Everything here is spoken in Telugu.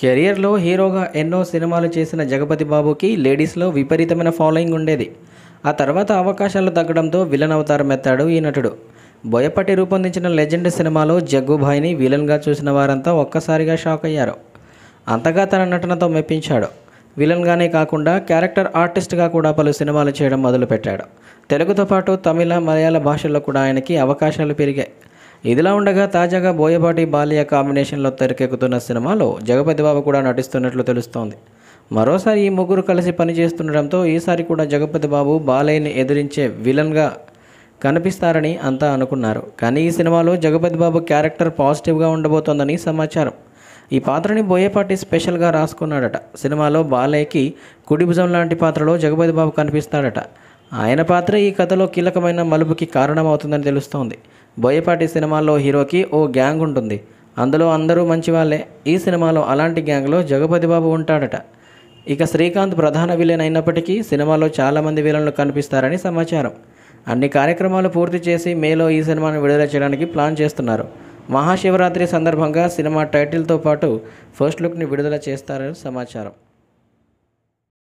కెరియర్లో హీరోగా ఎన్నో సినిమాలు చేసిన జగపతి బాబుకి లేడీస్లో విపరీతమైన ఫాలోయింగ్ ఉండేది ఆ తర్వాత అవకాశాలు తగ్గడంతో విలన్ అవతారం ఎత్తాడు ఈ నటుడు బోయపాటి రూపొందించిన లెజెండ్ సినిమాలో జగ్గుభాయిని విలన్గా చూసిన వారంతా ఒక్కసారిగా షాక్ అయ్యారు అంతగా తన నటనతో మెప్పించాడు విలన్గానే కాకుండా క్యారెక్టర్ ఆర్టిస్ట్గా కూడా పలు సినిమాలు చేయడం మొదలుపెట్టాడు తెలుగుతో పాటు తమిళ మలయాళ భాషల్లో కూడా ఆయనకి అవకాశాలు పెరిగాయి ఇదిలా ఉండగా తాజాగా బోయపాటి బాలయ్య కాంబినేషన్లో తెరకెక్కుతున్న సినిమాలో జగపతి బాబు కూడా నటిస్తున్నట్లు తెలుస్తోంది మరోసారి ఈ ముగ్గురు కలిసి పనిచేస్తుండటంతో ఈసారి కూడా జగపతి బాబు బాలయ్యని ఎదిరించే విలన్గా కనిపిస్తారని అంతా అనుకున్నారు కానీ ఈ సినిమాలో జగపతి బాబు క్యారెక్టర్ పాజిటివ్గా ఉండబోతోందని సమాచారం ఈ పాత్రని బోయపాటి స్పెషల్గా రాసుకున్నాడట సినిమాలో బాలయ్యకి కుడిభుజం లాంటి పాత్రలో జగపతి బాబు కనిపిస్తాడట ఆయన పాత్ర ఈ కథలో కీలకమైన మలుపుకి కారణమవుతుందని తెలుస్తోంది బోయపాటి సినిమాల్లో హీరోకి ఓ గ్యాంగ్ ఉంటుంది అందులో అందరూ మంచి వాళ్ళే ఈ సినిమాలో అలాంటి గ్యాంగ్లో జగపతి బాబు ఉంటాడట ఇక శ్రీకాంత్ ప్రధాన విలన్ అయినప్పటికీ సినిమాలో చాలామంది విలన్లు కనిపిస్తారని సమాచారం అన్ని కార్యక్రమాలు పూర్తి చేసి మేలో ఈ సినిమాను విడుదల చేయడానికి ప్లాన్ చేస్తున్నారు మహాశివరాత్రి సందర్భంగా సినిమా టైటిల్తో పాటు ఫస్ట్ లుక్ని విడుదల చేస్తారని సమాచారం